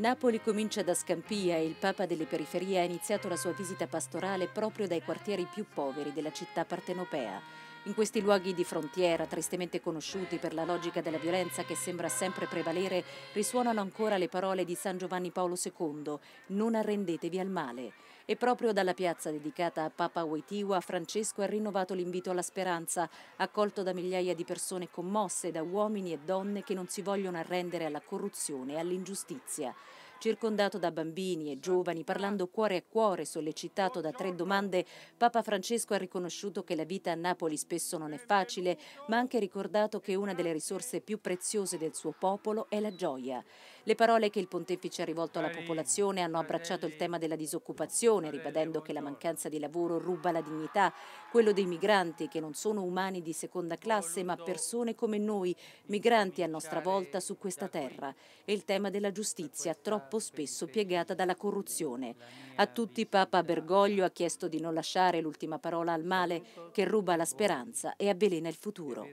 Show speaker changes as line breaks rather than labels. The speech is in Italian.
Napoli comincia da Scampia e il Papa delle Periferie ha iniziato la sua visita pastorale proprio dai quartieri più poveri della città partenopea. In questi luoghi di frontiera, tristemente conosciuti per la logica della violenza che sembra sempre prevalere, risuonano ancora le parole di San Giovanni Paolo II, non arrendetevi al male. E proprio dalla piazza dedicata a Papa Wojtyła, Francesco ha rinnovato l'invito alla speranza, accolto da migliaia di persone commosse, da uomini e donne che non si vogliono arrendere alla corruzione e all'ingiustizia. Circondato da bambini e giovani, parlando cuore a cuore, sollecitato da tre domande, Papa Francesco ha riconosciuto che la vita a Napoli spesso non è facile, ma ha anche ricordato che una delle risorse più preziose del suo popolo è la gioia. Le parole che il pontefice ha rivolto alla popolazione hanno abbracciato il tema della disoccupazione, ribadendo che la mancanza di lavoro ruba la dignità, quello dei migranti che non sono umani di seconda classe, ma persone come noi, migranti a nostra volta su questa terra, e il tema della giustizia troppo troppo spesso piegata dalla corruzione. A tutti Papa Bergoglio ha chiesto di non lasciare l'ultima parola al male che ruba la speranza e avvelena il futuro.